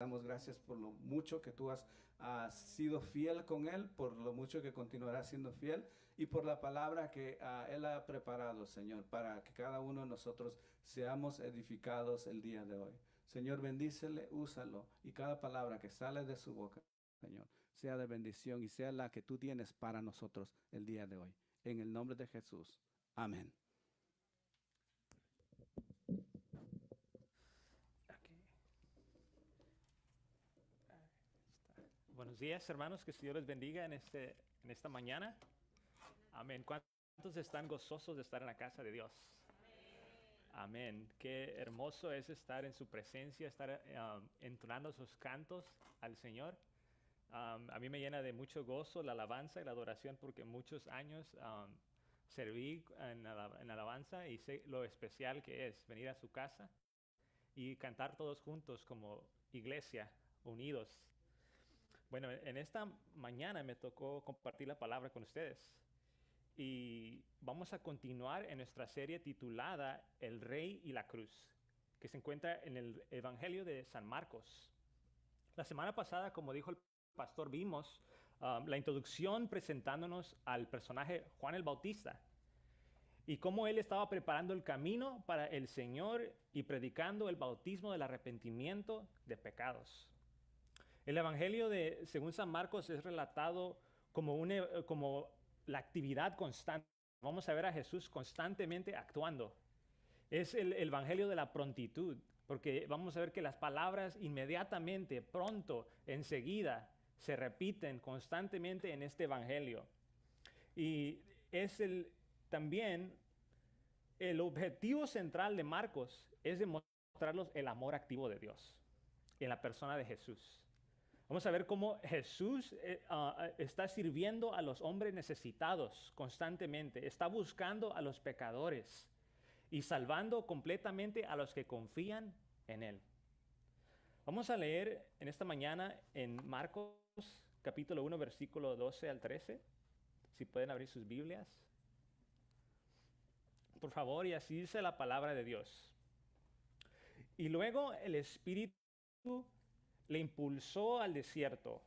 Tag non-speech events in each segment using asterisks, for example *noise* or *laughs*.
Damos gracias por lo mucho que tú has, sido fiel con Él, por lo mucho que continuará siendo fiel y por la palabra que ah, Él ha preparado, Señor, para que cada uno de nosotros seamos edificados el día de hoy. Señor, bendícele, úsalo y cada palabra que sale de su boca, Señor, sea de bendición y sea la que tú tienes para nosotros el día de hoy. En el nombre de Jesús. Amén. Buenos días, hermanos, que el Señor les bendiga en, este, en esta mañana. Amén. ¿Cuántos están gozosos de estar en la casa de Dios? Amén. Qué hermoso es estar en su presencia, estar um, entonando sus cantos al Señor. Um, a mí me llena de mucho gozo la alabanza y la adoración porque muchos años um, serví en, en, alabanza y sé lo especial que es venir a su casa y cantar todos juntos como iglesia, unidos bueno, en esta mañana me tocó compartir la palabra con ustedes y vamos a continuar en nuestra serie titulada El Rey y la Cruz, que se encuentra en el Evangelio de San Marcos. La semana pasada, como dijo el pastor, vimos um, la introducción presentándonos al personaje Juan el Bautista y cómo él estaba preparando el camino para el Señor y predicando el bautismo del arrepentimiento de pecados. El Evangelio de, según San Marcos, es relatado como, e, como la actividad constante. Vamos a ver a Jesús constantemente actuando. Es el, Evangelio de la prontitud, porque vamos a ver que las palabras inmediatamente, pronto, enseguida, se repiten constantemente en este Evangelio. Y es el, también el objetivo central de Marcos es demostrarlos el amor activo de Dios en la persona de Jesús. Vamos a ver cómo Jesús eh, ah, ah, está sirviendo a los hombres necesitados constantemente, está buscando a los pecadores y salvando completamente a los que confían en Él. Vamos a leer en esta mañana en Marcos capítulo 1 versículo 12 al 13, si pueden abrir sus Biblias. Por favor, y así dice la palabra de Dios. Y luego el Espíritu le impulsó al desierto.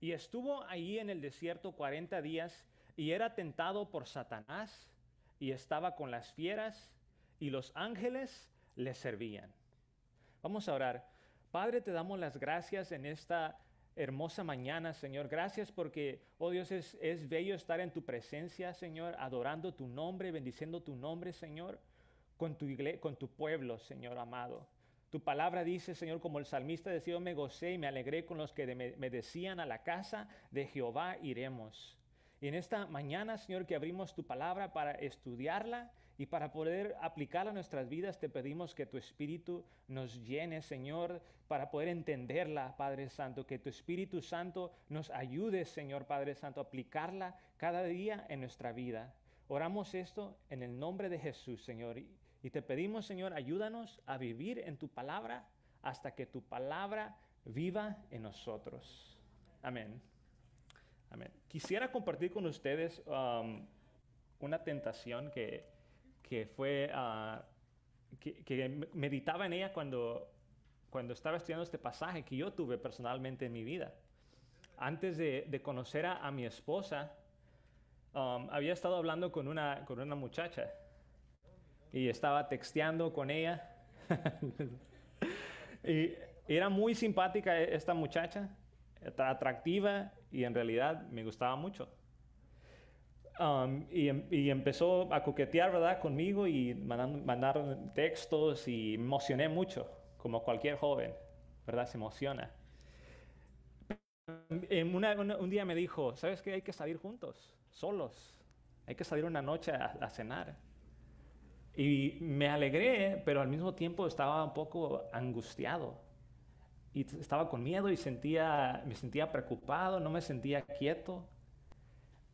Y estuvo ahí en el desierto 40 días y era tentado por Satanás y estaba con las fieras y los ángeles le servían. Vamos a orar. Padre, te damos las gracias en esta hermosa mañana, Señor. Gracias porque, oh Dios, es, bello estar en tu presencia, Señor, adorando tu nombre, bendiciendo tu nombre, Señor, con tu, con tu pueblo, Señor amado. Tu palabra dice, Señor, como el salmista decía, yo me gocé y me alegré con los que me, decían a la casa de Jehová iremos. Y en esta mañana, Señor, que abrimos tu palabra para estudiarla y para poder aplicarla a nuestras vidas, te pedimos que tu Espíritu nos llene, Señor, para poder entenderla, Padre Santo, que tu Espíritu Santo nos ayude, Señor, Padre Santo, a aplicarla cada día en nuestra vida. Oramos esto en el nombre de Jesús, Señor, y te pedimos, Señor, ayúdanos a vivir en tu palabra hasta que tu palabra viva en nosotros. Amén. Quisiera compartir con ustedes um, una tentación que, fue, uh, que, meditaba en ella cuando, cuando estaba estudiando este pasaje que yo tuve personalmente en mi vida. Antes de, conocer a, mi esposa, um, había estado hablando con una, con una muchacha y estaba texteando con ella. *laughs* y era muy simpática esta muchacha, atractiva y en realidad me gustaba mucho. Um, em-, y, empezó a coquetear, ¿verdad? Conmigo y mandaron, textos y me emocioné mucho, como cualquier joven, ¿verdad? Se emociona. En un día me dijo, ¿sabes qué? Hay que salir juntos, solos. Hay que salir una noche a cenar. Y me alegré, pero al mismo tiempo estaba un poco angustiado. Y estaba con miedo y sentía, me sentía preocupado, no me sentía quieto.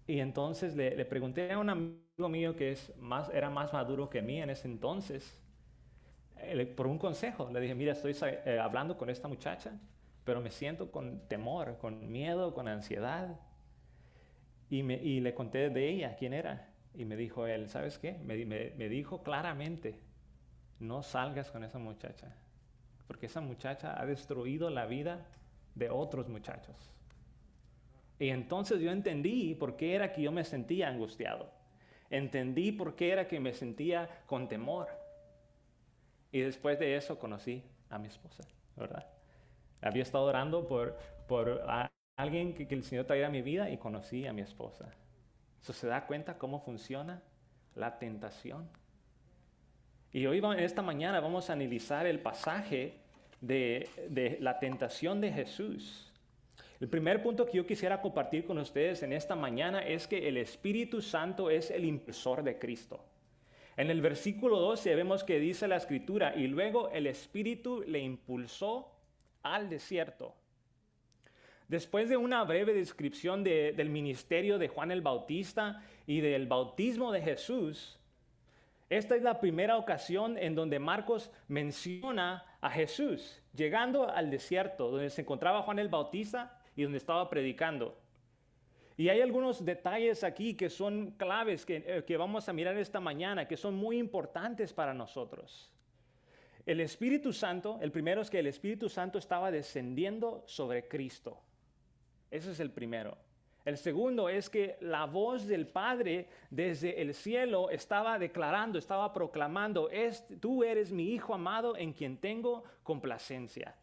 Y entonces le, pregunté a un amigo mío que es más, era más maduro que mí en ese entonces, eh, por un consejo. Le dije, mira, estoy eh, hablando con esta muchacha, pero me siento con temor, con miedo, con ansiedad. Y, me, y le conté de ella, quién era. Y me dijo él, ¿sabes qué? Me, dijo claramente, no salgas con esa muchacha, porque esa muchacha ha destruido la vida de otros muchachos. Y entonces yo entendí por qué era que yo me sentía angustiado. Entendí por qué era que me sentía con temor. Y después de eso conocí a mi esposa, ¿verdad? Había estado orando por, alguien que, que el Señor traía a mi vida y conocí a mi esposa. ¿Se da cuenta cómo funciona la tentación? Y hoy, esta mañana, vamos a analizar el pasaje de, de la tentación de Jesús. El primer punto que yo quisiera compartir con ustedes en esta mañana es que el Espíritu Santo es el impulsor de Cristo. En el versículo 12 vemos que dice la escritura, y luego el Espíritu le impulsó al desierto Después de una breve descripción del ministerio de Juan el Bautista y del bautismo de Jesús, esta es la primera ocasión en donde Marcos menciona a Jesús llegando al desierto donde se encontraba Juan el Bautista y donde estaba predicando. Y hay algunos detalles aquí que son claves que, eh, vamos a mirar esta mañana, que son muy importantes para nosotros. El Espíritu Santo, el primero es que el Espíritu Santo estaba descendiendo sobre Cristo. Ese es el primero. El segundo es que la voz del Padre desde el cielo estaba declarando, estaba proclamando, tú eres mi Hijo amado en quien tengo complacencia.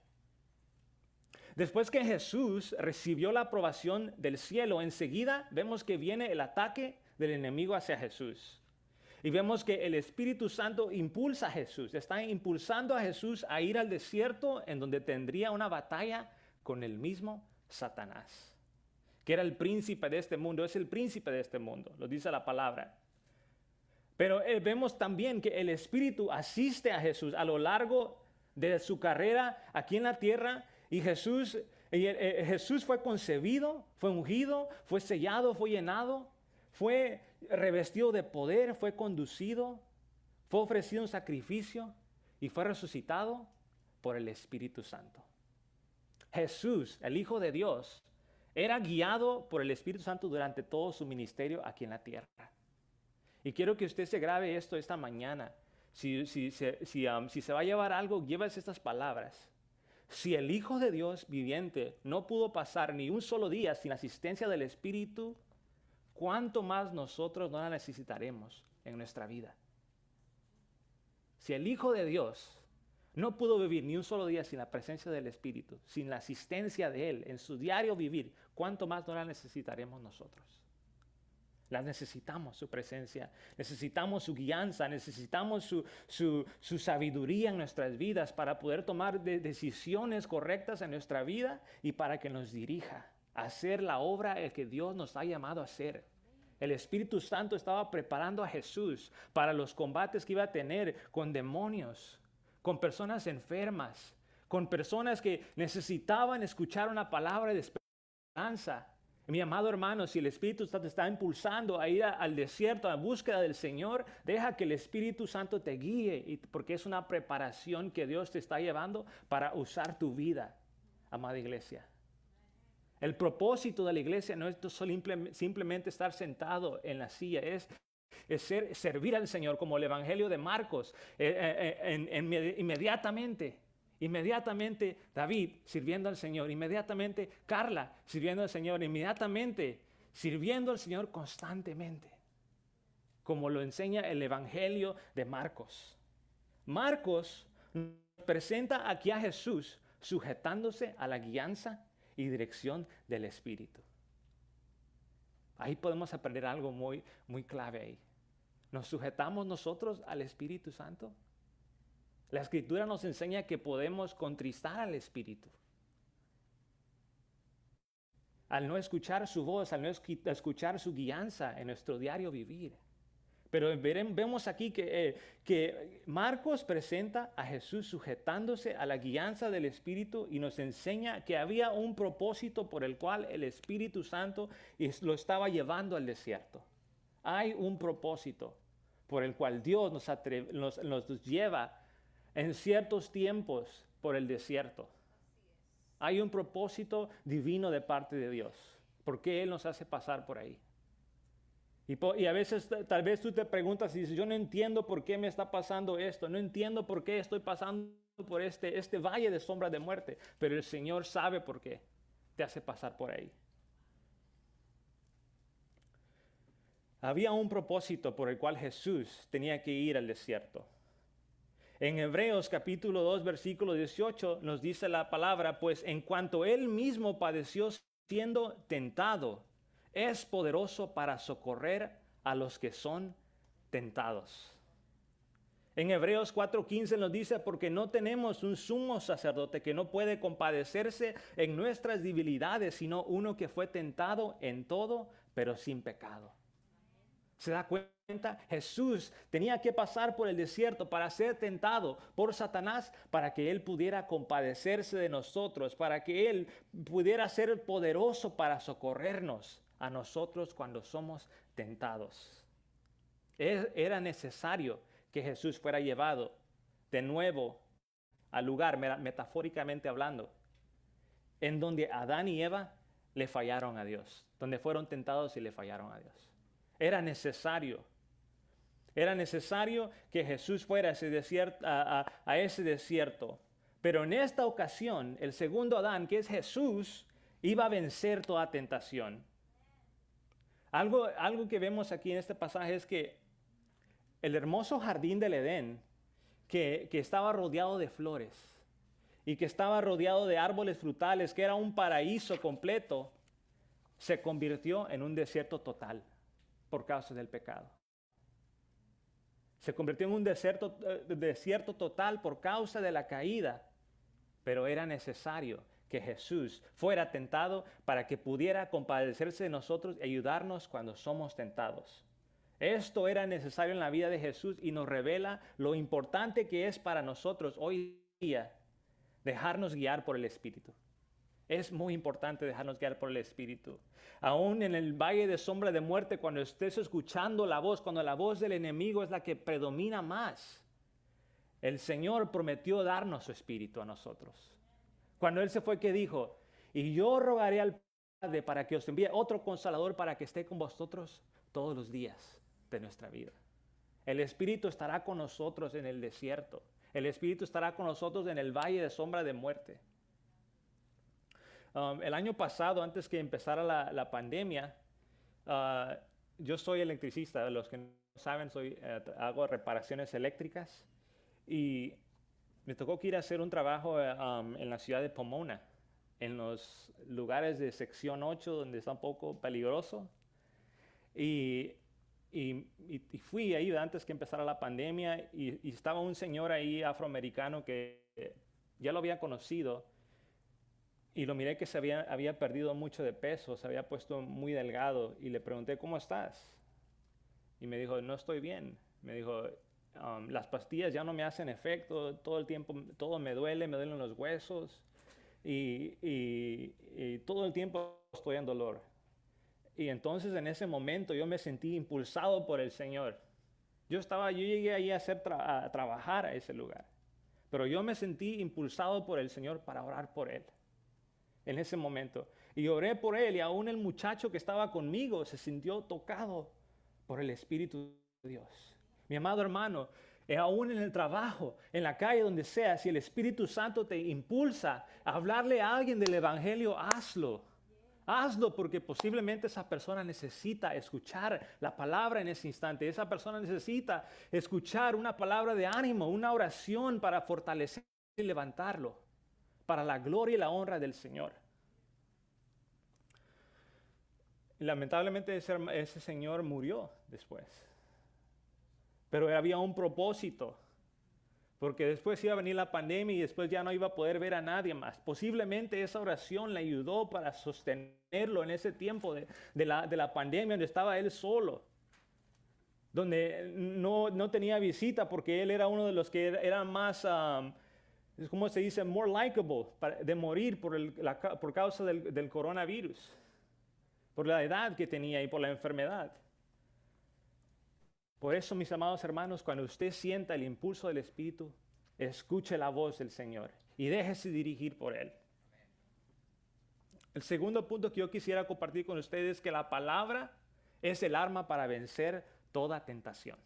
Después que Jesús recibió la aprobación del cielo, enseguida vemos que viene el ataque del enemigo hacia Jesús. Y vemos que el Espíritu Santo impulsa a Jesús, está impulsando a Jesús a ir al desierto en donde tendría una batalla con el mismo Satanás, que era el príncipe de este mundo, es el príncipe de este mundo, lo dice la palabra. Pero eh, vemos también que el Espíritu asiste a Jesús a lo largo de su carrera aquí en la tierra y Jesús, eh, eh, Jesús fue concebido, fue ungido, fue sellado, fue llenado, fue revestido de poder, fue conducido, fue ofrecido un sacrificio y fue resucitado por el Espíritu Santo. Jesús, el Hijo de Dios, era guiado por el Espíritu Santo durante todo su ministerio aquí en la tierra. Y quiero que usted se grabe esto esta mañana. Um, si, se va a llevar algo, llévese estas palabras. Si el Hijo de Dios viviente no pudo pasar ni un solo día sin asistencia del Espíritu, ¿cuánto más nosotros no la necesitaremos en nuestra vida? Si el Hijo de Dios no pudo vivir ni un solo día sin la presencia del Espíritu, sin la asistencia de Él en su diario vivir. ¿Cuánto más no la necesitaremos nosotros? La necesitamos su presencia, necesitamos su guianza, necesitamos su, sabiduría en nuestras vidas para poder tomar decisiones correctas en nuestra vida y para que nos dirija a hacer la obra que Dios nos ha llamado a hacer. El Espíritu Santo estaba preparando a Jesús para los combates que iba a tener con demonios, con personas enfermas, con personas que necesitaban escuchar una palabra de esperanza. Mi amado hermano, si el Espíritu te está impulsando a ir al desierto, a búsqueda del Señor, deja que el Espíritu Santo te guíe, porque es una preparación que Dios te está llevando para usar tu vida, amada iglesia. El propósito de la iglesia no es solo simplemente estar sentado en la silla, es es servir al Señor como el Evangelio de Marcos. Eh, eh, eh, inmediatamente, inmediatamente David sirviendo al Señor, inmediatamente Carla sirviendo al Señor, inmediatamente sirviendo al Señor constantemente, como lo enseña el Evangelio de Marcos. Marcos presenta aquí a Jesús sujetándose a la guianza y dirección del Espíritu. Ahí podemos aprender algo muy, muy clave ahí. ¿Nos sujetamos nosotros al Espíritu Santo? La Escritura nos enseña que podemos contristar al Espíritu. Al no escuchar su voz, al no escuchar su guianza en nuestro diario vivir. Pero vemos aquí eh, que, Marcos presenta a Jesús sujetándose a la guianza del Espíritu y nos enseña que había un propósito por el cual el Espíritu Santo lo estaba llevando al desierto. Hay un propósito por el cual Dios nos, nos lleva en ciertos tiempos por el desierto. Hay un propósito divino de parte de Dios. ¿Por qué Él nos hace pasar por ahí? Y, a veces tal vez tú te preguntas y yo no entiendo por qué me está pasando esto, no entiendo por qué estoy pasando por este, este valle de sombra de muerte, pero el Señor sabe por qué te hace pasar por ahí. Había un propósito por el cual Jesús tenía que ir al desierto. En Hebreos capítulo 2 versículo 18 nos dice la palabra, pues en cuanto él mismo padeció siendo tentado, es poderoso para socorrer a los que son tentados. En Hebreos 4:15 nos dice, porque no tenemos un sumo sacerdote que no puede compadecerse en nuestras debilidades, sino uno que fue tentado en todo, pero sin pecado. ¿Se da cuenta? Jesús tenía que pasar por el desierto para ser tentado por Satanás, para que Él pudiera compadecerse de nosotros, para que Él pudiera ser poderoso para socorrernos a nosotros cuando somos tentados. Era necesario que Jesús fuera llevado de nuevo al lugar, metafóricamente hablando, en donde Adán y Eva le fallaron a Dios, donde fueron tentados y le fallaron a Dios. Era necesario. Era necesario que Jesús fuera a ese desierto, ese desierto. Pero en esta ocasión, el segundo Adán, que es Jesús, iba a vencer toda tentación. Algo, que vemos aquí en este pasaje es que el hermoso jardín del Edén, que, estaba rodeado de flores, y que estaba rodeado de árboles frutales, que era un paraíso completo, se convirtió en un desierto total por causa del pecado. Se convirtió en un desierto, eh, desierto total por causa de la caída, pero era necesario que Jesús fuera tentado para que pudiera compadecerse de nosotros y ayudarnos cuando somos tentados. Esto era necesario en la vida de Jesús y nos revela lo importante que es para nosotros hoy día dejarnos guiar por el Espíritu. Es muy importante dejarnos guiar por el Espíritu. Aún en el valle de sombra de muerte, cuando estés escuchando la voz, cuando la voz del enemigo es la que predomina más, el Señor prometió darnos su Espíritu a nosotros. Cuando Él se fue, ¿qué dijo? Y yo rogaré al Padre para que os envíe otro consolador para que esté con vosotros todos los días de nuestra vida. El Espíritu estará con nosotros en el desierto. El Espíritu estará con nosotros en el valle de sombra de muerte. Um, el año pasado, antes que empezara la, pandemia, uh, yo soy electricista. Los que no saben, soy, eh, hago reparaciones eléctricas. Y me tocó que ir a hacer un trabajo eh, en la ciudad de Pomona, en los lugares de sección 8 donde está un poco peligroso. Y, fui ahí antes que empezara la pandemia y, estaba un señor ahí afroamericano que eh, ya lo había conocido y lo miré que se había, había perdido mucho de peso, se había puesto muy delgado y le pregunté, ¿cómo estás? Y me dijo, no estoy bien. Me dijo, las pastillas ya no me hacen efecto, todo el tiempo, todo me duele, me duelen los huesos y, todo el tiempo estoy en dolor. Y entonces en ese momento yo me sentí impulsado por el Señor. Yo estaba, yo llegué ahí a, hacer a trabajar a ese lugar, pero yo me sentí impulsado por el Señor para orar por él en ese momento. Y oré por él y aún el muchacho que estaba conmigo se sintió tocado por el Espíritu de Dios. Mi amado hermano, eh, aún en el trabajo, en la calle, donde sea, si el Espíritu Santo te impulsa a hablarle a alguien del Evangelio, hazlo. Hazlo porque posiblemente esa persona necesita escuchar la palabra en ese instante. Esa persona necesita escuchar una palabra de ánimo, una oración para fortalecer y levantarlo, para la gloria y la honra del Señor. Lamentablemente ese, ese señor murió después. Pero había un propósito, porque después iba a venir la pandemia y después ya no iba a poder ver a nadie más. Posiblemente esa oración le ayudó para sostenerlo en ese tiempo de, de, la, de la pandemia donde estaba él solo donde no, no, tenía visita porque él era uno de los que era más, ¿cómo se dice? More likable de morir por, el, la, por causa del, del, coronavirus, por la edad que tenía y por la enfermedad. Por eso, mis amados hermanos, cuando usted sienta el impulso del Espíritu, escuche la voz del Señor y déjese dirigir por Él. El segundo punto que yo quisiera compartir con ustedes es que la palabra es el arma para vencer toda tentación.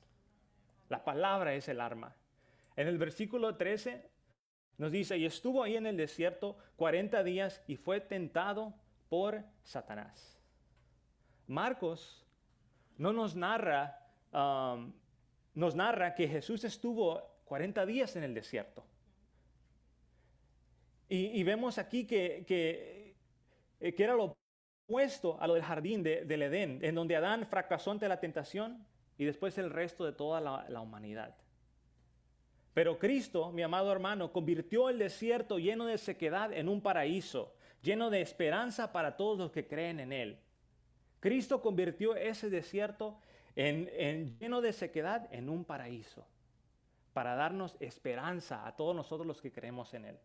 La palabra es el arma. En el versículo 13 nos dice, y estuvo ahí en el desierto 40 días y fue tentado por Satanás. Marcos no nos narra Um, nos narra que Jesús estuvo 40 días en el desierto. Y, vemos aquí que, eh, que, era lo opuesto a lo del jardín del Edén, en donde Adán fracasó ante la tentación y después el resto de toda la, la humanidad. Pero Cristo, mi amado hermano, convirtió el desierto lleno de sequedad en un paraíso, lleno de esperanza para todos los que creen en Él. Cristo convirtió ese desierto en, lleno de sequedad, en un paraíso, para darnos esperanza a todos nosotros los que creemos en Él.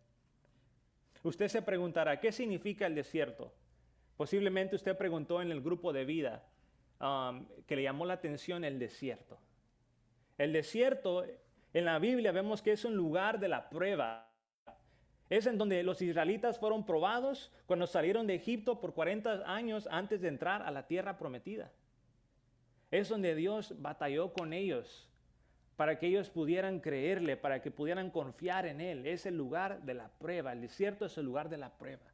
Usted se preguntará, ¿qué significa el desierto? Posiblemente usted preguntó en el grupo de vida um, que le llamó la atención el desierto. El desierto, en la Biblia vemos que es un lugar de la prueba, es en donde los israelitas fueron probados cuando salieron de Egipto por 40 años antes de entrar a la tierra prometida. Es donde Dios batalló con ellos para que ellos pudieran creerle, para que pudieran confiar en Él. Es el lugar de la prueba. El desierto es el lugar de la prueba.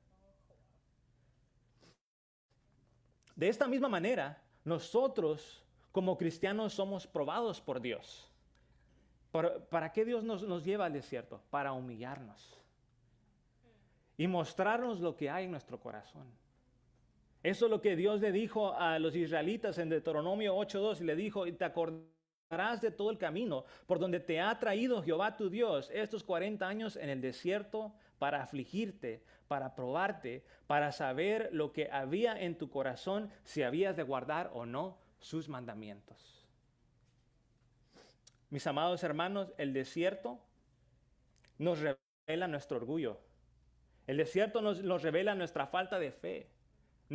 De esta misma manera, nosotros como cristianos somos probados por Dios. ¿Para, qué Dios nos lleva al desierto? Para humillarnos y mostrarnos lo que hay en nuestro corazón. Eso es lo que Dios le dijo a los israelitas en Deuteronomio 8.2 y le dijo, y te acordarás de todo el camino por donde te ha traído Jehová tu Dios estos 40 años en el desierto para afligirte, para probarte, para saber lo que había en tu corazón, si habías de guardar o no sus mandamientos. Mis amados hermanos, el desierto nos revela nuestro orgullo. El desierto nos, nos revela nuestra falta de fe.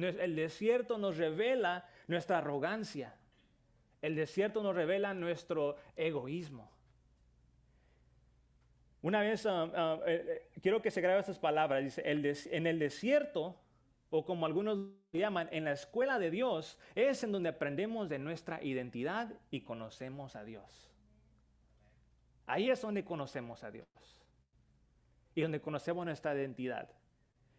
El desierto nos revela nuestra arrogancia. El desierto nos revela nuestro egoísmo. Una vez, ah, ah, eh, eh, quiero que se graben estas palabras. Dice, en el desierto, o como algunos llaman, en la escuela de Dios, es en donde aprendemos de nuestra identidad y conocemos a Dios. Ahí es donde conocemos a Dios. Y donde conocemos nuestra identidad.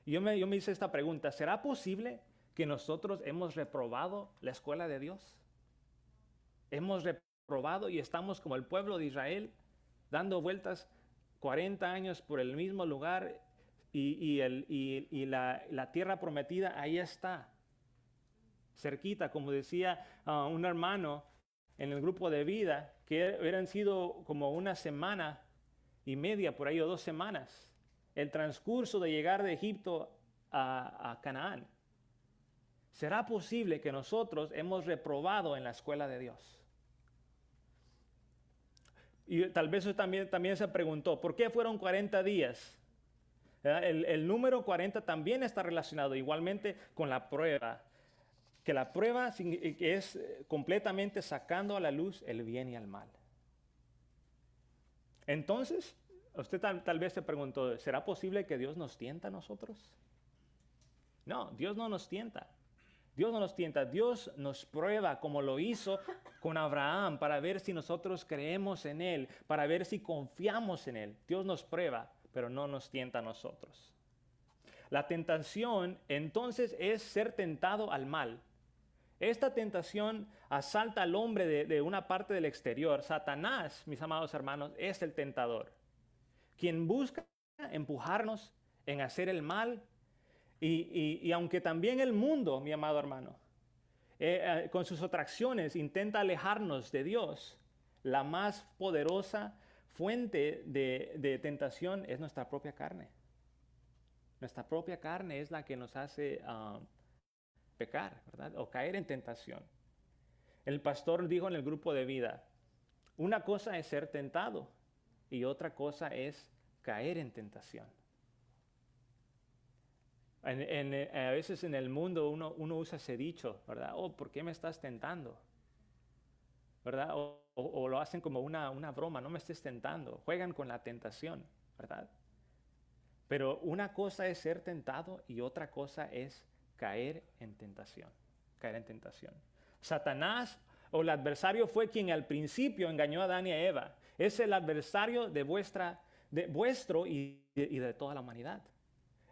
Y yo me, yo me hice esta pregunta, ¿será posible que nosotros hemos reprobado la escuela de Dios. Hemos reprobado y estamos como el pueblo de Israel dando vueltas 40 años por el mismo lugar y, y, el, y, y la, la, tierra prometida ahí está, cerquita, como decía ah, un hermano en el grupo de vida, que hubieran sido como una semana y media, por ahí o dos semanas, el transcurso de llegar de Egipto a, a Canaán. ¿Será posible que nosotros hemos reprobado en la escuela de Dios? Y tal vez también, también se preguntó, ¿por qué fueron 40 días? El, número 40 también está relacionado igualmente con la prueba, que la prueba eh, es eh, completamente sacando a la luz el bien y el mal. Entonces, usted tal, tal, vez se preguntó, ¿será posible que Dios nos tienta a nosotros? No, Dios no nos tienta. Dios no nos tienta, Dios nos prueba como lo hizo con Abraham para ver si nosotros creemos en Él, para ver si confiamos en Él. Dios nos prueba, pero no nos tienta a nosotros. La tentación entonces es ser tentado al mal. Esta tentación asalta al hombre de, de una parte del exterior. Satanás, mis amados hermanos, es el tentador, quien busca empujarnos en hacer el mal y, aunque también el mundo, mi amado hermano, eh, eh, con sus atracciones intenta alejarnos de Dios, la más poderosa fuente de, tentación es nuestra propia carne. Nuestra propia carne es la que nos hace ah, pecar, ¿verdad? O caer en tentación. El pastor dijo en el grupo de vida, una cosa es ser tentado y otra cosa es caer en tentación. Eh, a veces en el mundo uno, usa ese dicho, ¿verdad? Oh, ¿por qué me estás tentando? ¿Verdad? O, lo hacen como una, broma, no me estés tentando. Juegan con la tentación, ¿verdad? Pero una cosa es ser tentado y otra cosa es caer en tentación. Caer en tentación. Satanás o el adversario fue quien al principio engañó a Adán y a Eva. Es el adversario de, vuestra, de vuestro y de toda la humanidad.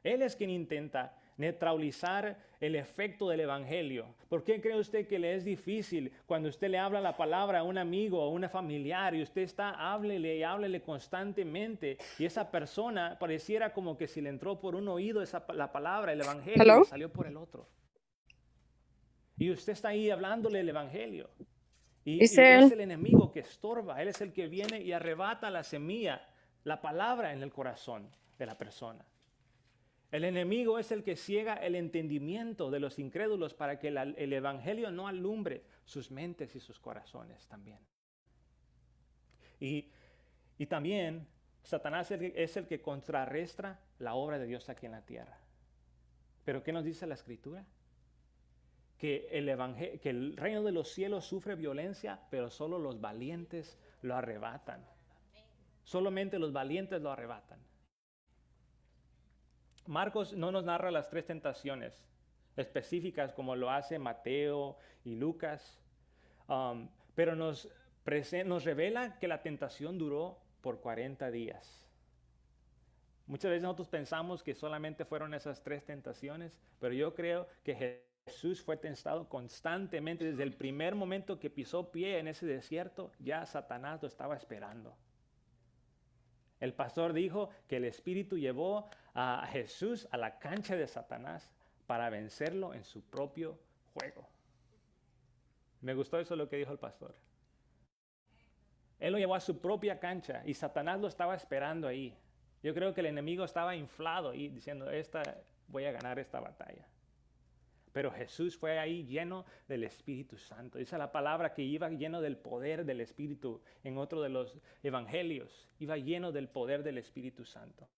Él es quien intenta neutralizar el efecto del Evangelio. ¿Por qué cree usted que le es difícil cuando usted le habla la palabra a un amigo o a una familiar y usted está, háblele y háblele constantemente y esa persona pareciera como que si le entró por un oído esa, la palabra, el Evangelio, salió por el otro? Y usted está ahí hablándole el Evangelio. Y, y él? es el enemigo que estorba, él es el que viene y arrebata la semilla, la palabra en el corazón de la persona. El enemigo es el que ciega el entendimiento de los incrédulos para que el Evangelio no alumbre sus mentes y sus corazones también. Y, también Satanás es el que contrarrestra la obra de Dios aquí en la tierra. Pero ¿qué nos dice la escritura? Que el, que el reino de los cielos sufre violencia, pero solo los valientes lo arrebatan. Solamente los valientes lo arrebatan. Marcos no nos narra las tres tentaciones específicas como lo hace Mateo y Lucas, um, pero nos, nos revela que la tentación duró por 40 días. Muchas veces nosotros pensamos que solamente fueron esas tres tentaciones, pero yo creo que Jesús fue tentado constantemente desde el primer momento que pisó pie en ese desierto, ya Satanás lo estaba esperando. El pastor dijo que el Espíritu llevó a Jesús a la cancha de Satanás para vencerlo en su propio juego. Me gustó eso lo que dijo el pastor. Él lo llevó a su propia cancha y Satanás lo estaba esperando ahí. Yo creo que el enemigo estaba inflado y diciendo, esta, voy a ganar esta batalla. Pero Jesús fue ahí lleno del Espíritu Santo. Dice la palabra que iba lleno del poder del Espíritu en otro de los evangelios. Iba lleno del poder del Espíritu Santo.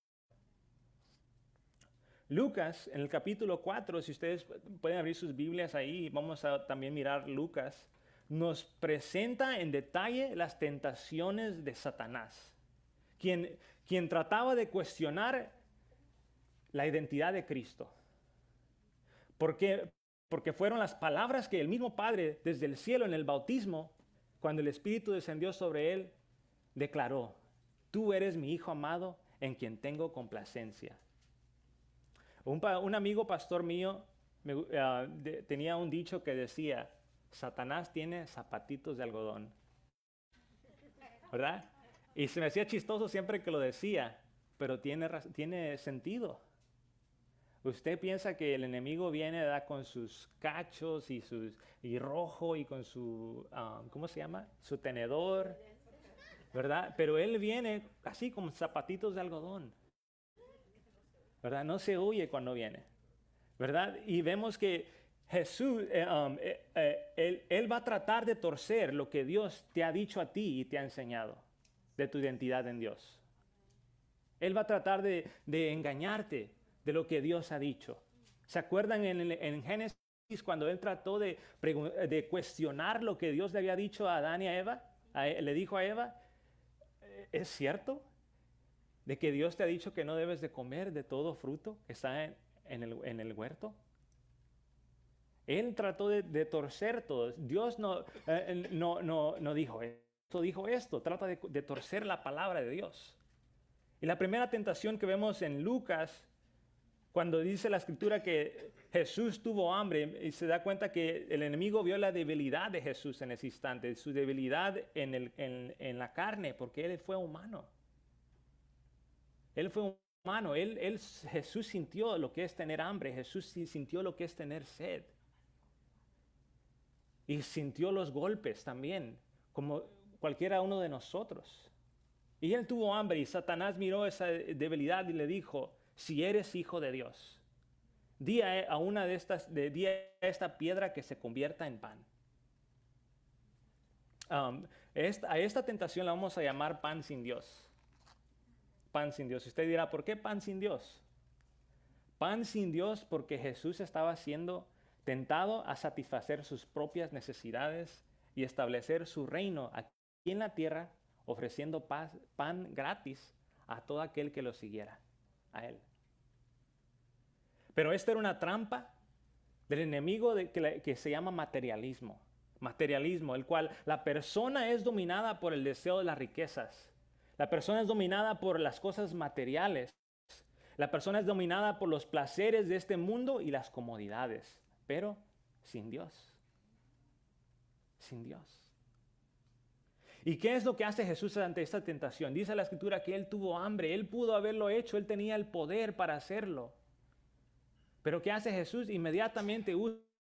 Lucas, en el capítulo 4, si ustedes pueden abrir sus Biblias ahí, vamos a también mirar Lucas, nos presenta en detalle las tentaciones de Satanás, quien, trataba de cuestionar la identidad de Cristo. ¿Por Porque fueron las palabras que el mismo Padre desde el cielo en el bautismo, cuando el Espíritu descendió sobre él, declaró, tú eres mi Hijo amado en quien tengo complacencia. Un, amigo pastor mío ah, tenía un dicho que decía, Satanás tiene zapatitos de algodón. ¿Verdad? Y se me hacía chistoso siempre que lo decía, pero tiene, tiene sentido. Usted piensa que el enemigo viene con sus cachos y, sus, y rojo y con su, ah, ¿cómo se llama? Su tenedor, ¿verdad? Pero él viene así con zapatitos de algodón. ¿verdad? No se oye cuando viene, ¿verdad? Y vemos que Jesús, eh, um, eh, eh, él, va a tratar de torcer lo que Dios te ha dicho a ti y te ha enseñado de tu identidad en Dios. Él va a tratar de, engañarte de lo que Dios ha dicho. ¿Se acuerdan en, en Génesis cuando él trató de, cuestionar lo que Dios le había dicho a Adán y a Eva? le dijo a Eva, ¿es cierto? de que Dios te ha dicho que no debes de comer de todo fruto que está en, el, huerto? Él trató de, torcer todo. Dios no, eh, eh, no, no, no, dijo esto, dijo esto. Trata de, torcer la palabra de Dios. Y la primera tentación que vemos en Lucas cuando dice la escritura que Jesús tuvo hambre y se da cuenta que el enemigo vio la debilidad de Jesús en ese instante, su debilidad en, la carne, porque él fue humano. Él fue humano, él, Jesús sintió lo que es tener hambre, Jesús sintió lo que es tener sed. Y sintió los golpes también, como cualquiera uno de nosotros. Y él tuvo hambre y Satanás miró esa debilidad y le dijo, si eres hijo de Dios, di a una de estas, de, di esta piedra que se convierta en pan. Um, a esta tentación la vamos a llamar pan sin Dios pan sin Dios. Usted dirá, ¿por qué pan sin Dios? Pan sin Dios porque Jesús estaba siendo tentado a satisfacer sus propias necesidades y establecer su reino aquí en la tierra, ofreciendo pan gratis a todo aquel que lo siguiera, a él. Pero esta era una trampa del enemigo que, que se llama materialismo. Materialismo, el cual la persona es dominada por el deseo de las riquezas la persona es dominada por las cosas materiales. La persona es dominada por los placeres de este mundo y las comodidades, pero sin Dios. Sin Dios. ¿Y qué es lo que hace Jesús ante esta tentación? Dice la escritura que él tuvo hambre, él pudo haberlo hecho, él tenía el poder para hacerlo. Pero ¿qué hace Jesús? Inmediatamente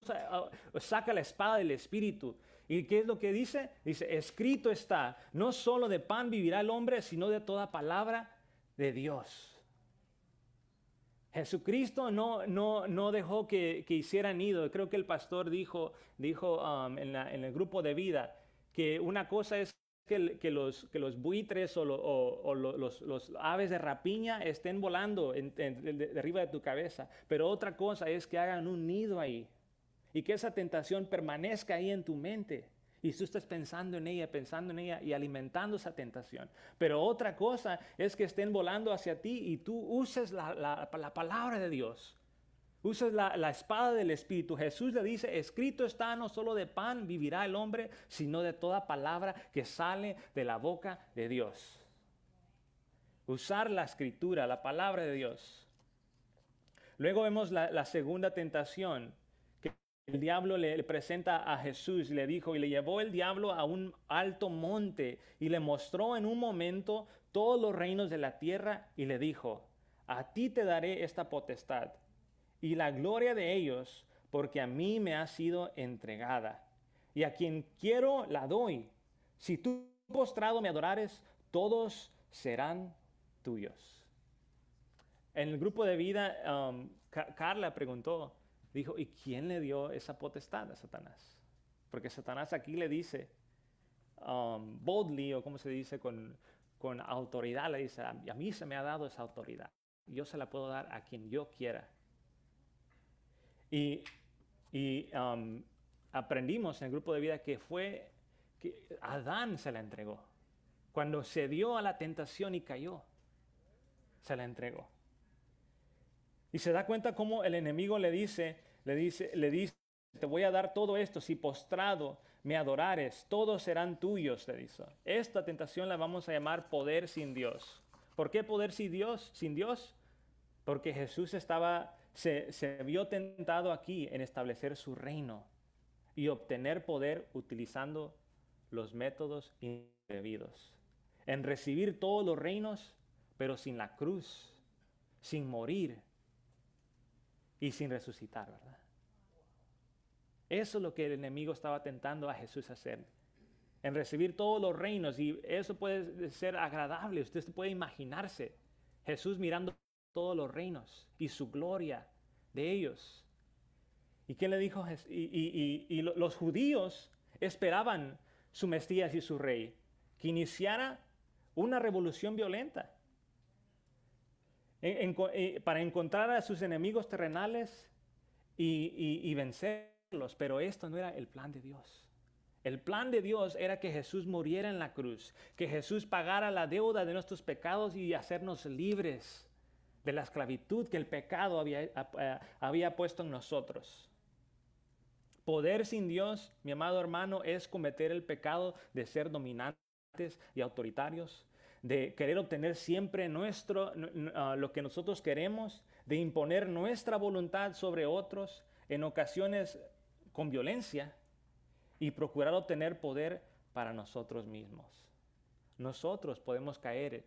ah, saca la espada del Espíritu ¿Y qué es lo que dice? Dice, escrito está, no solo de pan vivirá el hombre, sino de toda palabra de Dios. Jesucristo no, no, no dejó que, que, hicieran nido. Creo que el pastor dijo, dijo um, en, el grupo de vida que una cosa es que, los, los, buitres o, los, aves de rapiña estén volando en, arriba de tu cabeza, pero otra cosa es que hagan un nido ahí. Y que esa tentación permanezca ahí en tu mente. Y tú estás pensando en ella, pensando en ella y alimentando esa tentación. Pero otra cosa es que estén volando hacia ti y tú uses la, palabra de Dios. Uses la, la, espada del Espíritu. Jesús le dice, escrito está, no solo de pan vivirá el hombre, sino de toda palabra que sale de la boca de Dios. Usar la escritura, la palabra de Dios. Luego vemos la segunda tentación el diablo le, presenta a Jesús, le dijo, y le llevó el diablo a un alto monte y le mostró en un momento todos los reinos de la tierra y le dijo, a ti te daré esta potestad y la gloria de ellos, porque a mí me ha sido entregada. Y a quien quiero la doy. Si tú postrado me adorares, todos serán tuyos. En el grupo de vida, um, Carla preguntó, dijo, ¿y quién le dio esa potestad a Satanás? Porque Satanás aquí le dice, um, boldly, o como se dice, con, autoridad, le dice, a, mí se me ha dado esa autoridad. Yo se la puedo dar a quien yo quiera. Y, um, aprendimos en el grupo de vida que fue que Adán se la entregó. Cuando se dio a la tentación y cayó, se la entregó. Y se da cuenta cómo el enemigo le dice, le dice, le dice, te voy a dar todo esto si postrado me adorares, todos serán tuyos, le dice. Esta tentación la vamos a llamar poder sin Dios. ¿Por qué poder sin Dios? Sin Dios? Porque Jesús estaba, se, vio tentado aquí en establecer su reino y obtener poder utilizando los métodos indebidos. En recibir todos los reinos, pero sin la cruz, sin morir, y sin resucitar, ¿verdad? Eso es lo que el enemigo estaba tentando a Jesús hacer, en recibir todos los reinos y eso puede ser agradable, usted puede imaginarse Jesús mirando todos los reinos y su gloria de ellos. ¿Y qué le dijo? Y, y los judíos esperaban su Mesías y su rey, que iniciara una revolución violenta eh, para encontrar a sus enemigos terrenales y, vencerlos. Pero esto no era el plan de Dios. El plan de Dios era que Jesús muriera en la cruz, que Jesús pagara la deuda de nuestros pecados y hacernos libres de la esclavitud que el pecado había, eh, puesto en nosotros. Poder sin Dios, mi amado hermano, es cometer el pecado de ser dominantes y autoritarios, de querer obtener siempre nuestro, ah, lo que nosotros queremos, de imponer nuestra voluntad sobre otros, en ocasiones con violencia, y procurar obtener poder para nosotros mismos. Nosotros podemos caer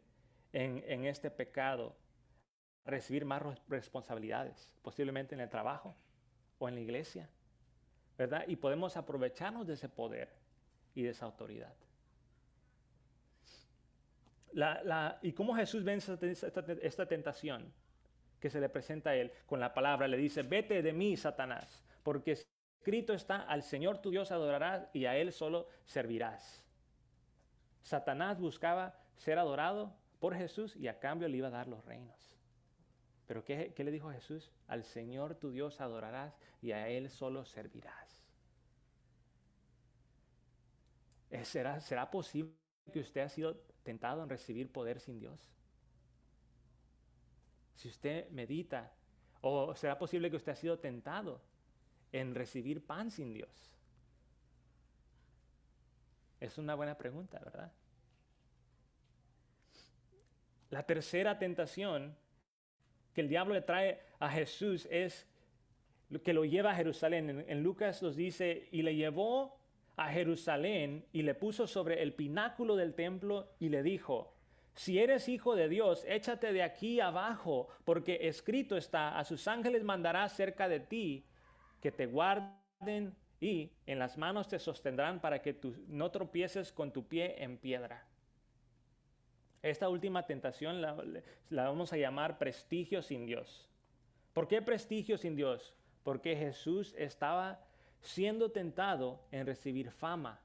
en, en este pecado, recibir más responsabilidades, posiblemente en el trabajo o en la iglesia, ¿verdad? Y podemos aprovecharnos de ese poder y de esa autoridad. ¿Y cómo Jesús vence esta, tentación que se le presenta a él? Con la palabra le dice, vete de mí, Satanás, porque escrito está, al Señor tu Dios adorarás y a Él solo servirás. Satanás buscaba ser adorado por Jesús y a cambio le iba a dar los reinos. Pero ¿qué, le dijo Jesús? Al Señor tu Dios adorarás y a Él solo servirás. Eh, ¿Será, será posible que usted ha sido tentado en recibir poder sin Dios? Si usted medita, o será posible que usted ha sido tentado en recibir pan sin Dios. Es una buena pregunta, ¿verdad? La tercera tentación que el diablo le trae a Jesús es que lo lleva a Jerusalén. En, Lucas nos dice, y le llevó a Jerusalén y le puso sobre el pináculo del templo y le dijo, si eres hijo de Dios, échate de aquí abajo, porque escrito está, a sus ángeles mandará cerca de ti, que te guarden y en las manos te sostendrán para que tú no tropieces con tu pie en piedra. Esta última tentación la, la vamos a llamar prestigio sin Dios. ¿Por qué prestigio sin Dios? Porque Jesús estaba siendo tentado en recibir fama,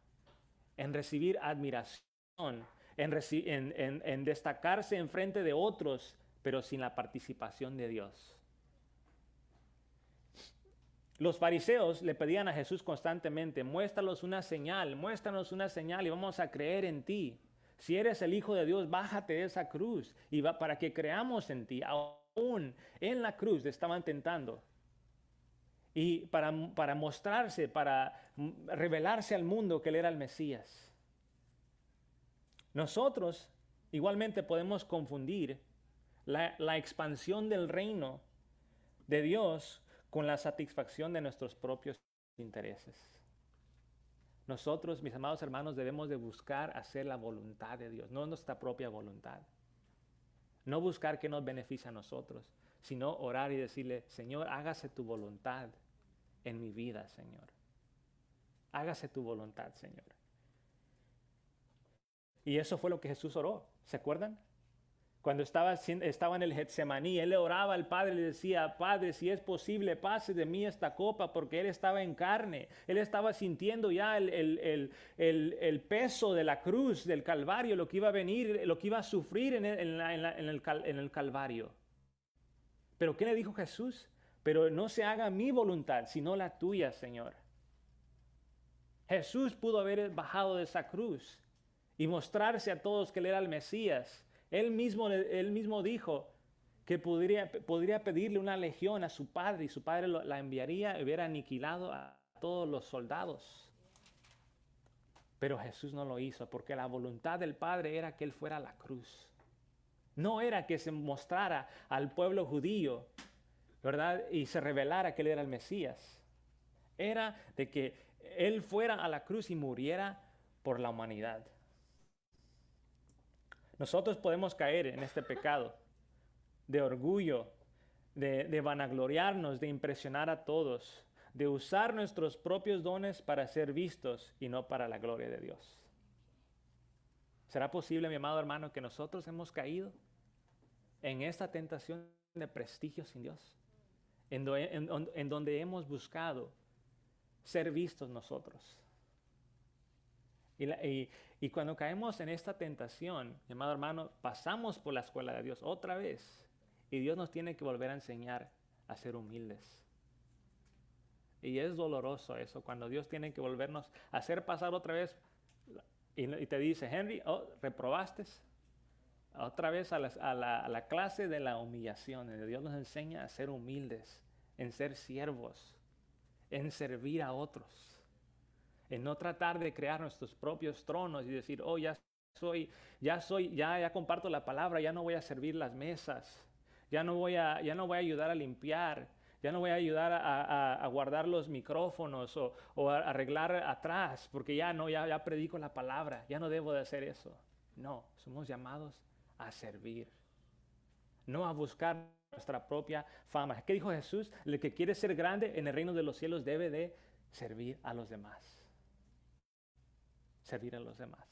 en recibir admiración, en, destacarse en frente de otros, pero sin la participación de Dios. Los fariseos le pedían a Jesús constantemente, muéstranos una señal, muéstranos una señal y vamos a creer en ti. Si eres el Hijo de Dios, bájate de esa cruz y va para que creamos en ti. Aún en la cruz le estaban tentando y para, mostrarse, para revelarse al mundo que él era el Mesías. Nosotros igualmente podemos confundir la, la expansión del reino de Dios con la satisfacción de nuestros propios intereses. Nosotros, mis amados hermanos, debemos de buscar hacer la voluntad de Dios, no nuestra propia voluntad. No buscar que nos beneficie a nosotros, sino orar y decirle, Señor, hágase tu voluntad en mi vida, Señor. Hágase tu voluntad, Señor. Y eso fue lo que Jesús oró. ¿Se acuerdan? Cuando estaba, en el Getsemaní, él le oraba al Padre le decía, Padre, si es posible, pase de mí esta copa, porque él estaba en carne, él estaba sintiendo ya el, peso de la cruz, del Calvario, lo que iba a venir, lo que iba a sufrir en el Calvario. Pero ¿qué le dijo Jesús? pero no se haga mi voluntad, sino la tuya, Señor. Jesús pudo haber bajado de esa cruz y mostrarse a todos que él era el Mesías. Él mismo, él mismo dijo que podría, podría pedirle una legión a su padre y su padre la enviaría y hubiera aniquilado a todos los soldados. Pero Jesús no lo hizo porque la voluntad del Padre era que él fuera a la cruz. No era que se mostrara al pueblo judío ¿verdad? Y se revelara que él era el Mesías. Era de que él fuera a la cruz y muriera por la humanidad. Nosotros podemos caer en este pecado de orgullo, de, de, vanagloriarnos, de impresionar a todos, de usar nuestros propios dones para ser vistos y no para la gloria de Dios. ¿Será posible, mi amado hermano, que nosotros hemos caído en esta tentación de prestigio sin Dios? en, donde hemos buscado ser vistos nosotros. Y, cuando caemos en esta tentación, mi amado hermano, pasamos por la escuela de Dios otra vez. Y Dios nos tiene que volver a enseñar a ser humildes. Y es doloroso eso, cuando Dios tiene que volvernos a hacer pasar otra vez. Y, y te dice, Henry, oh, reprobaste, otra vez a, la, clase de la humillación. Dios nos enseña a ser humildes, en ser siervos, en servir a otros, en no tratar de crear nuestros propios tronos y decir, oh, ya soy, ya soy, ya, ya comparto la palabra, ya no voy a servir las mesas, ya no voy a, ya no voy a ayudar a limpiar, ya no voy a ayudar a, guardar los micrófonos o, o a arreglar atrás, porque ya no, ya, ya predico la palabra, ya no debo de hacer eso. No, somos llamados a servir, no a buscar nuestra propia fama. ¿Qué dijo Jesús? El que quiere ser grande en el reino de los cielos debe de servir a los demás. Servir a los demás.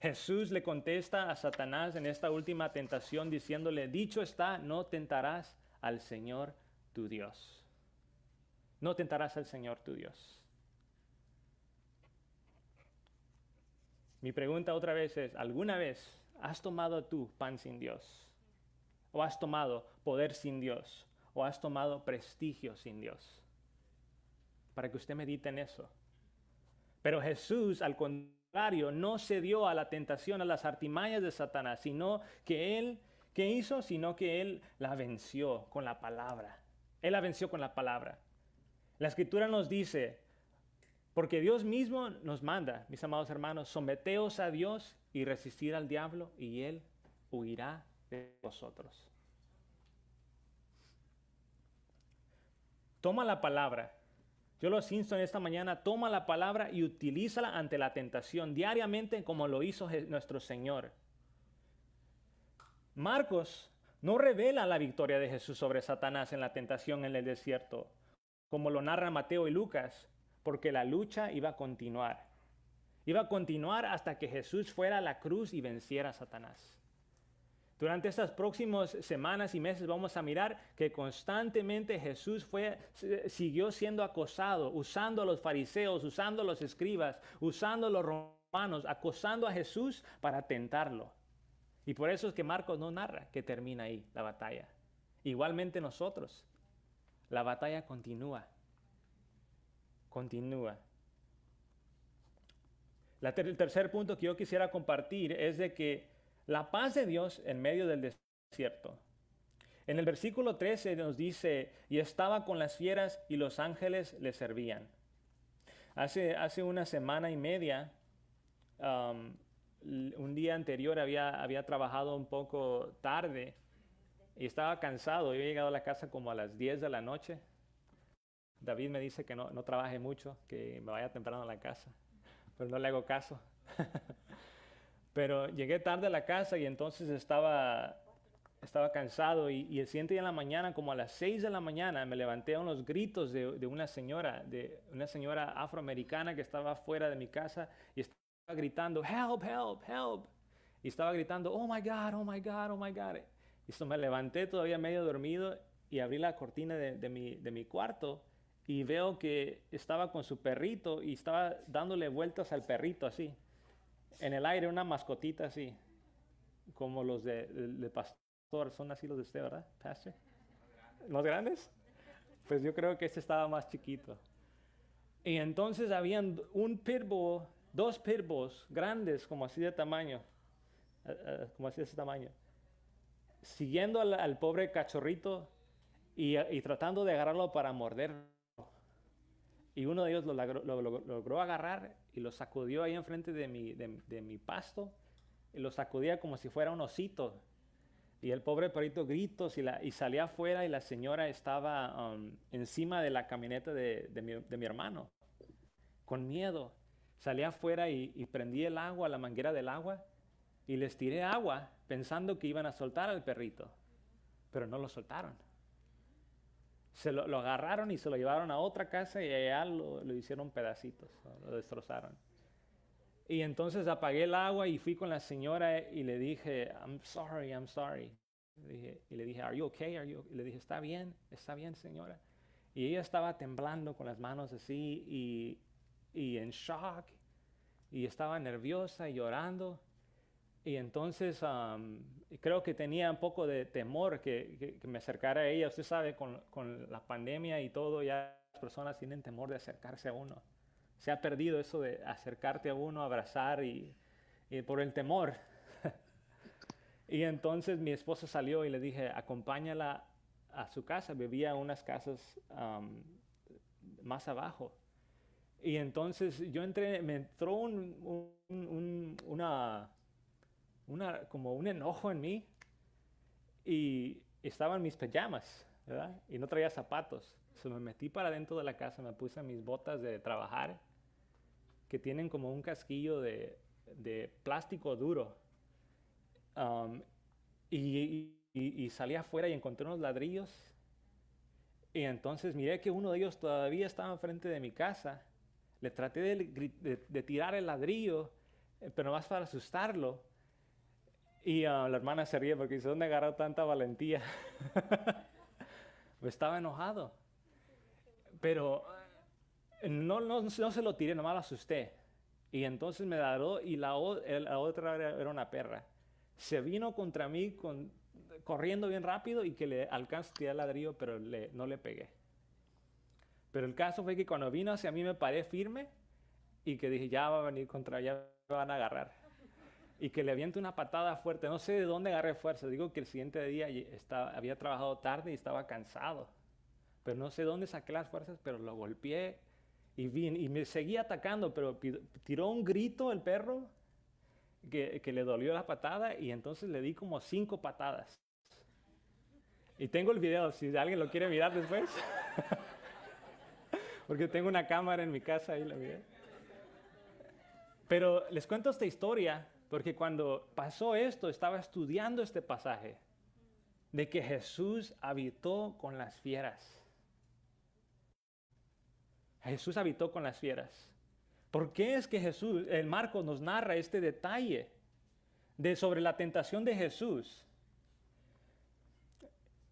Jesús le contesta a Satanás en esta última tentación diciéndole, dicho está, no tentarás al Señor tu Dios. No tentarás al Señor tu Dios. Mi pregunta otra vez es, ¿alguna vez has tomado tú pan sin Dios? ¿O has tomado poder sin Dios? ¿O has tomado prestigio sin Dios? Para que usted medite en eso. Pero Jesús, al contrario, no cedió a la tentación, a las artimañas de Satanás, sino que él, ¿qué hizo? Sino que él la venció con la palabra. Él la venció con la palabra. La escritura nos dice porque Dios mismo nos manda, mis amados hermanos, someteos a Dios y resistir al diablo y él huirá de vosotros. Toma la palabra. Yo lo insto en esta mañana, toma la palabra y utilízala ante la tentación diariamente como lo hizo nuestro Señor. Marcos no revela la victoria de Jesús sobre Satanás en la tentación en el desierto, como lo narran Mateo y Lucas, porque la lucha iba a continuar. Iba a continuar hasta que Jesús fuera a la cruz y venciera a Satanás. Durante estas próximas semanas y meses vamos a mirar que constantemente Jesús fue, siguió siendo acosado, usando a los fariseos, usando a los escribas, usando a los romanos, acosando a Jesús para tentarlo. Y por eso es que Marcos no narra que termina ahí la batalla. Igualmente nosotros, la batalla continúa. Continúa. el tercer punto que yo quisiera compartir es de que la paz de Dios en medio del desierto. En el versículo 13 nos dice, y estaba con las fieras y los ángeles le servían. Hace, hace una semana y media, un día anterior había, había trabajado un poco tarde y estaba cansado. Yo he llegado a la casa como a las 10 de la noche, David me dice que no, trabaje mucho, que me vaya temprano a la casa, pero no le hago caso. *laughs* pero llegué tarde a la casa y entonces estaba estaba cansado y, el siguiente día en la mañana, como a las seis de la mañana, me levanté a unos gritos de, una señora, de una señora afroamericana que estaba fuera de mi casa y estaba gritando, help, help, help. Y estaba gritando, oh my God, oh my God, oh my God. Y me levanté todavía medio dormido y abrí la cortina de, de, mi, de mi cuarto y veo que estaba con su perrito y estaba dándole vueltas al perrito así, en el aire, una mascotita así, como los de, pastor, son así los de usted, ¿verdad? Pastor. ¿Los grandes? Pues yo creo que este estaba más chiquito. Y entonces habían un pitbull, dos pitbulls grandes, como así de tamaño, eh, eh, como así de tamaño, siguiendo al, pobre cachorrito y, y tratando de agarrarlo para morderlo. Y uno de ellos lo, logró, agarrar y lo sacudió ahí enfrente de mi, de, mi pasto. Y lo sacudía como si fuera un osito. Y el pobre perrito gritó y, la, salía afuera y la señora estaba um, encima de la camioneta de, mi, hermano, con miedo. salí afuera y, y, prendí el agua, la manguera del agua, y les tiré agua pensando que iban a soltar al perrito, pero no lo soltaron se lo, agarraron y se lo llevaron a otra casa y allá lo, hicieron pedacitos, lo destrozaron. Y entonces apagué el agua y fui con la señora y le dije, I'm sorry, I'm sorry. Le dije, y le dije, Are you okay? Are you? Y le dije, Está bien, está bien, señora. Y ella estaba temblando con las manos así y, y en shock y estaba nerviosa y llorando. Y entonces creo que tenía un poco de temor que, me acercara a ella. Usted sabe, con, con, la pandemia y todo, ya las personas tienen temor de acercarse a uno. Se ha perdido eso de acercarte a uno, abrazar y, por el temor. *laughs* y entonces mi esposa salió y le dije, acompáñala a su casa. Vivía unas casas más abajo. Y entonces yo entré, me entró un, una como un enojo en mí y estaban mis pijamas, Y no traía zapatos. Se me metí para dentro de la casa, me puse mis botas de trabajar, que tienen como un casquillo de, plástico duro. Um, y, salí afuera y encontré unos ladrillos. Y entonces miré que uno de ellos todavía estaba enfrente de mi casa. Le traté de, de tirar el ladrillo, eh, pero más para asustarlo. Y ah, la hermana se ríe porque dice, ¿dónde agarró tanta valentía? me *laughs* Estaba enojado. Pero no, no, no, se lo tiré, nomás lo asusté. Y entonces me daró y la, la otra era una perra. Se vino contra mí corriendo bien rápido y que le alcanzó a tirar ladrillo, pero no le pegué. Pero el caso fue que cuando vino hacia mí me paré firme y que dije, ya va a venir contra, ya me van a agarrar y que le aviente una patada fuerte. No sé de dónde agarré fuerza. Digo que el siguiente día estaba, había trabajado tarde y estaba cansado. Pero no sé dónde saqué las fuerzas, pero lo golpeé y, y me seguía atacando, pero tiró un grito el perro que, que le dolió la patada y entonces le di como cinco patadas. Y tengo el video, si alguien lo quiere mirar después. *laughs* Porque tengo una cámara en mi casa y la miré. Pero les cuento esta historia porque cuando pasó esto, estaba estudiando este pasaje de que Jesús habitó con las fieras. Jesús habitó con las fieras. ¿Por qué es que Jesús, el marco nos narra este detalle de sobre la tentación de Jesús?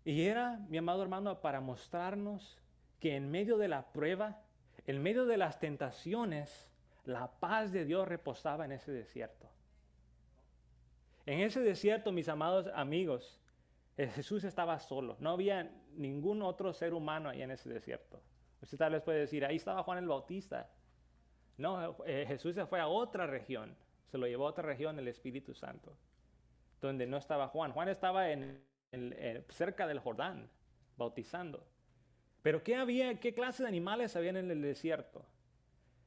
Y era, mi amado hermano, para mostrarnos que en medio de la prueba, en medio de las tentaciones, la paz de Dios reposaba en ese desierto. En ese desierto, mis amados amigos, eh, Jesús estaba solo. No había ningún otro ser humano ahí en ese desierto. Usted tal vez puede decir, ahí estaba Juan el Bautista. No, eh, Jesús se fue a otra región. Se lo llevó a otra región el Espíritu Santo, donde no estaba Juan. Juan estaba eh, cerca del Jordán, bautizando. Pero ¿qué había? ¿Qué clase de animales había en el desierto?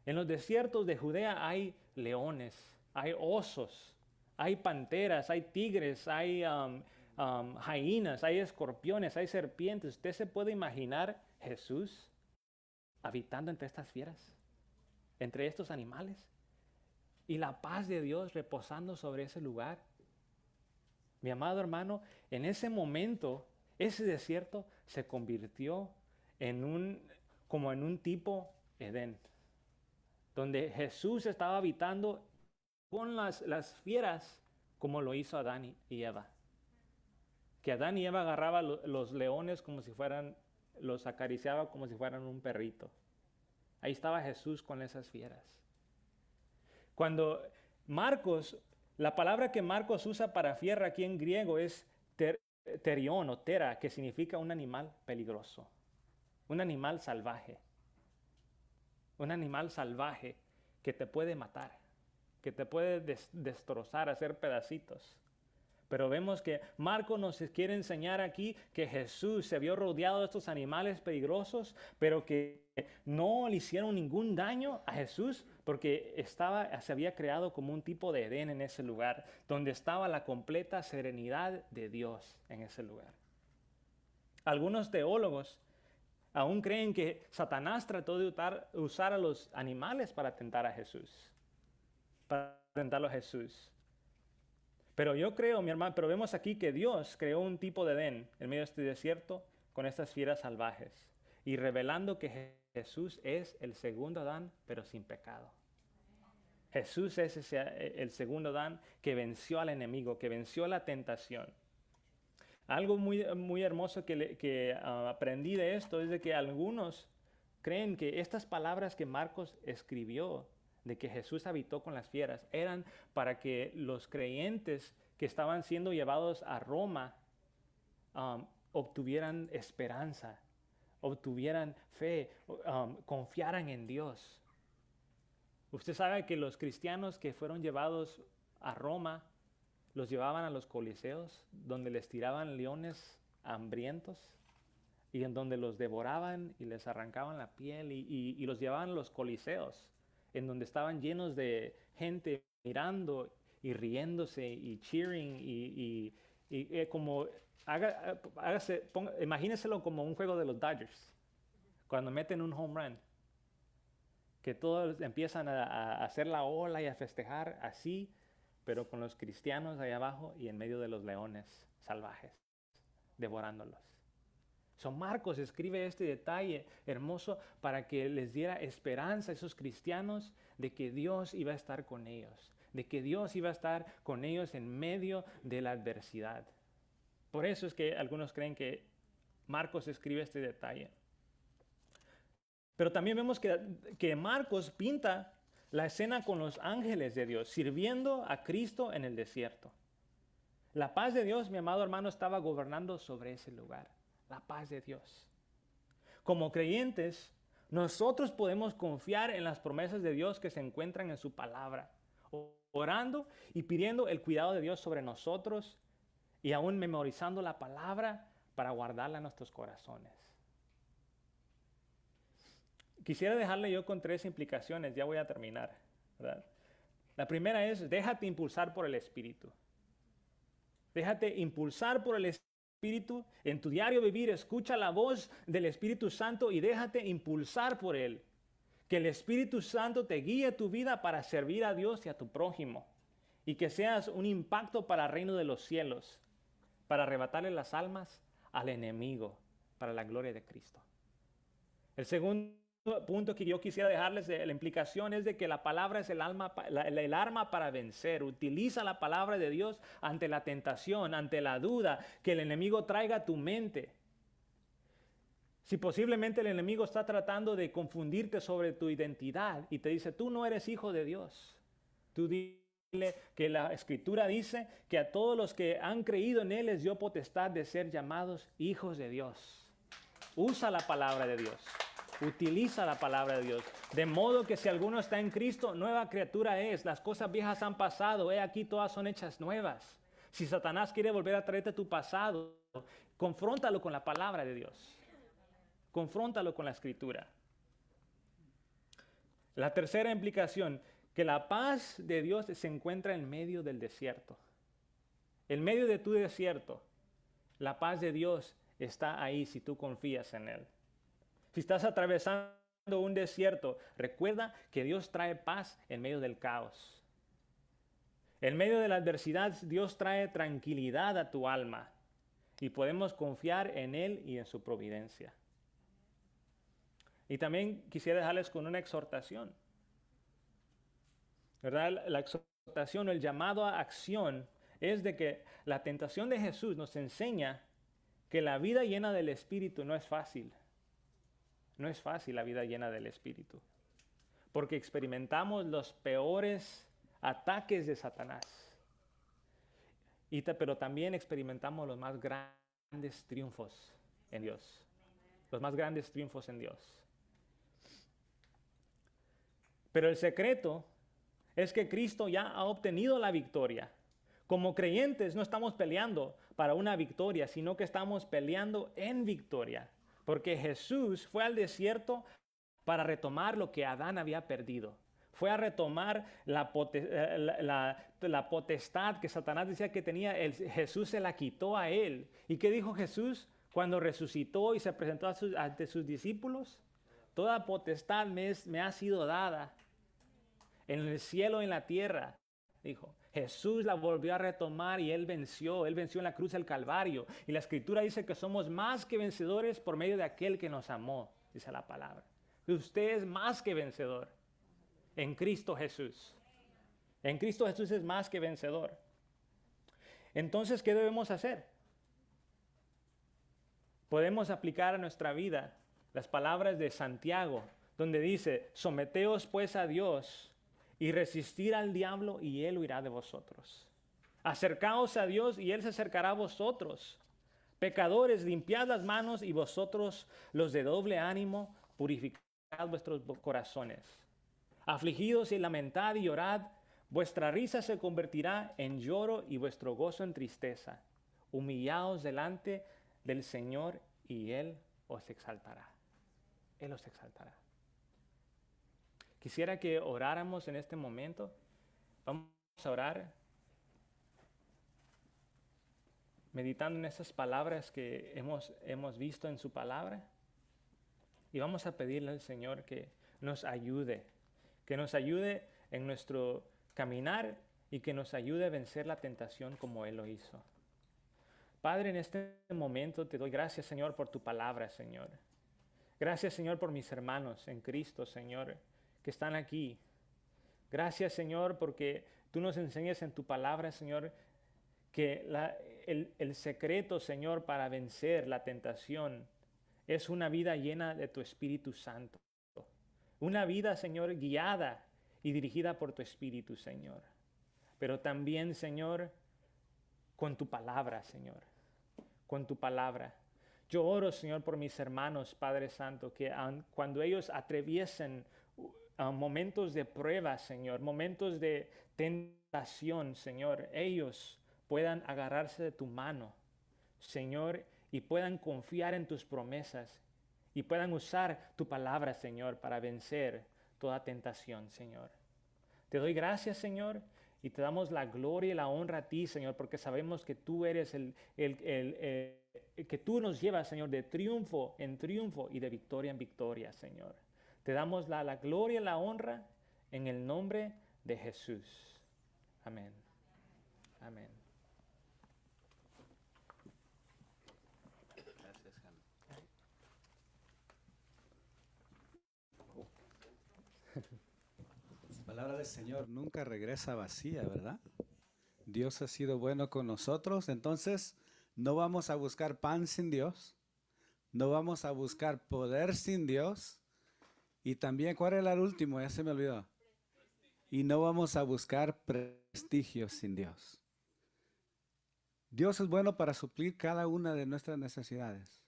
En los desiertos de Judea hay leones, hay osos, hay panteras, hay tigres, hay um, um, jaínas, hay escorpiones, hay serpientes. ¿Usted se puede imaginar Jesús habitando entre estas fieras, entre estos animales? Y la paz de Dios reposando sobre ese lugar. Mi amado hermano, en ese momento, ese desierto se convirtió en un, como en un tipo Edén, donde Jesús estaba habitando con las, fieras como lo hizo Adán y Eva. Que Adán y Eva agarraba los leones como si fueran, los acariciaba como si fueran un perrito. Ahí estaba Jesús con esas fieras. Cuando Marcos, la palabra que Marcos usa para fierra aquí en griego es terion terión o tera, que significa un animal peligroso, un animal salvaje, un animal salvaje que te puede matar que te puede destrozar, hacer pedacitos. Pero vemos que Marco nos quiere enseñar aquí que Jesús se vio rodeado de estos animales peligrosos, pero que no le hicieron ningún daño a Jesús porque estaba, se había creado como un tipo de Edén en ese lugar, donde estaba la completa serenidad de Dios en ese lugar. Algunos teólogos aún creen que Satanás trató de usar a los animales para tentar a Jesús para presentarlo a Jesús. Pero yo creo, mi hermano, pero vemos aquí que Dios creó un tipo de Edén en medio de este desierto con estas fieras salvajes y revelando que Jesús es el segundo Adán, pero sin pecado. Jesús es el segundo Adán que venció al enemigo, que venció la tentación. Algo muy, muy hermoso que, ah, aprendí de esto es de que algunos creen que estas palabras que Marcos escribió de que Jesús habitó con las fieras eran para que los creyentes que estaban siendo llevados a Roma um, obtuvieran esperanza, obtuvieran fe, um, confiaran en Dios. Usted sabe que los cristianos que fueron llevados a Roma los llevaban a los coliseos donde les tiraban leones hambrientos y en donde los devoraban y les arrancaban la piel y, y los llevaban a los coliseos en donde estaban llenos de gente mirando y riéndose y cheering y, eh, como, haga, como un juego de los Dodgers, cuando meten un home run, que todos empiezan a hacer la ola y a festejar así, pero con los cristianos ahí abajo y en medio de los leones salvajes, devorándolos. Marcos escribe este detalle hermoso para que les diera esperanza a esos cristianos de que Dios iba a estar con ellos, de que Dios iba a estar con ellos en medio de la adversidad. Por eso es que algunos creen que Marcos escribe este detalle. Pero también vemos que Marcos pinta la escena con los ángeles de Dios, sirviendo a Cristo en el desierto. La paz de Dios, mi amado hermano, estaba gobernando sobre ese lugar la paz de Dios. Como creyentes, nosotros podemos confiar en las promesas de Dios que se encuentran en su palabra, orando y pidiendo el cuidado de Dios sobre nosotros y aún memorizando la palabra para guardarla en nuestros corazones. Quisiera dejarle yo con tres implicaciones, ya voy a terminar. La primera es, déjate impulsar por el Espíritu. Déjate impulsar por el espíritu. Espíritu, en tu diario vivir, escucha la voz del Espíritu Santo y déjate impulsar por Él. Que el Espíritu Santo te guíe tu vida para servir a Dios y a tu prójimo. Y que seas un impacto para el reino de los cielos, para arrebatarle las almas al enemigo, para la gloria de Cristo. El segundo punto que yo quisiera dejarles, la implicación es de que la palabra es el, alma, el arma para vencer. Utiliza la palabra de Dios ante la tentación, ante la duda, que el enemigo traiga a tu mente. Si posiblemente el enemigo está tratando de confundirte sobre tu identidad y te dice, tú no eres hijo de Dios. Tú dile que la escritura dice que a todos los que han creído en Él les dio potestad de ser llamados hijos de Dios. Usa la palabra de Dios utiliza la palabra de Dios. De modo que si alguno está en Cristo, nueva criatura es. Las cosas viejas han pasado. He aquí todas son hechas nuevas. Si Satanás quiere volver a traerte tu pasado, confróntalo con la palabra de Dios. Confróntalo con la escritura. La tercera implicación, que la paz de Dios se encuentra en medio del desierto. En medio de tu desierto, la paz de Dios está ahí si tú confías en Él. Si estás atravesando un desierto, recuerda que Dios trae paz en medio del caos. En medio de la adversidad, Dios trae tranquilidad a tu alma y podemos confiar en Él y en su providencia. Y también quisiera dejarles con una exhortación. La exhortación o el llamado a acción es de que la tentación de Jesús nos enseña que la vida llena del Espíritu no es fácil. No es fácil la vida llena del Espíritu, porque experimentamos los peores ataques de Satanás, y pero también experimentamos los más grandes triunfos en Dios, los más grandes triunfos en Dios. Pero el secreto es que Cristo ya ha obtenido la victoria. Como creyentes no estamos peleando para una victoria, sino que estamos peleando en victoria. Porque Jesús fue al desierto para retomar lo que Adán había perdido. Fue a retomar la, eh, potestad que Satanás decía que tenía. Jesús se la quitó a él. ¿Y qué dijo Jesús cuando resucitó y se presentó ante sus discípulos? Toda potestad me, me ha sido dada en el cielo y en la tierra, dijo. Jesús la volvió a retomar y Él venció, Él venció en la cruz del Calvario. Y la escritura dice que somos más que vencedores por medio de aquel que nos amó, dice la palabra. Usted es más que vencedor en Cristo Jesús. En Cristo Jesús es más que vencedor. Entonces, ¿qué debemos hacer? Podemos aplicar a nuestra vida las palabras de Santiago, donde dice, someteos pues a Dios, y resistir al diablo y él huirá de vosotros. Acercaos a Dios y él se acercará a vosotros. Pecadores, limpiad las manos y vosotros, los de doble ánimo, purificad vuestros corazones. Afligidos y lamentad y llorad, vuestra risa se convertirá en lloro y vuestro gozo en tristeza. Humillaos delante del Señor y Él os exaltará. Él os exaltará. Quisiera que oráramos en este momento. Vamos a orar meditando en esas palabras que hemos, hemos visto en su palabra. Y vamos a pedirle al Señor que nos ayude, que nos ayude en nuestro caminar y que nos ayude a vencer la tentación como Él lo hizo. Padre, en este momento te doy gracias, Señor, por tu palabra, Señor. Gracias, Señor, por mis hermanos en Cristo, Señor que están aquí. Gracias Señor porque tú nos enseñas en tu palabra Señor que el, el secreto Señor para vencer la tentación es una vida llena de tu Espíritu Santo. Una vida Señor guiada y dirigida por tu Espíritu Señor. Pero también Señor con tu palabra Señor. Con tu palabra. Yo oro, Señor, por mis hermanos, Padre Santo, que cuando ellos atreviesen momentos de prueba, Señor, momentos de tentación, Señor, ellos puedan agarrarse de tu mano, Señor, y puedan confiar en tus promesas y puedan usar tu palabra, Señor, para vencer toda tentación, Señor. Te doy gracias, Señor, y te damos la gloria y la honra a ti, Señor, porque sabemos que tú eres el, el que tú nos llevas, Señor, de triunfo en triunfo y de victoria en victoria, Señor. Te damos la, gloria y la honra en el nombre de Jesús. Amén. Amén. Gracias, palabra del Señor nunca regresa vacía, ¿verdad? Dios ha sido bueno con nosotros, entonces no vamos a buscar pan sin Dios, no vamos a buscar poder sin Dios, y también, ¿cuál era el último? Ya se me olvidó. Y no vamos a buscar prestigio sin Dios. Dios es bueno para suplir cada una de nuestras necesidades,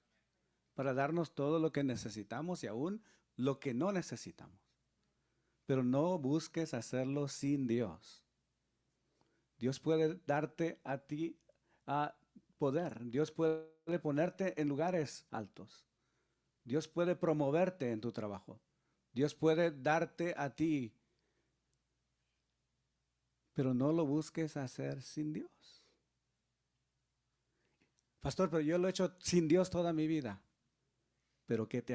para darnos todo lo que necesitamos y aún lo que no necesitamos. Pero no busques hacerlo sin Dios. Dios puede darte a ti a poder, Dios puede ponerte en lugares altos, Dios puede promoverte en tu trabajo, Dios puede darte a ti, pero no lo busques hacer sin Dios. Pastor, pero yo lo he hecho sin Dios toda mi vida. Pero ¿qué te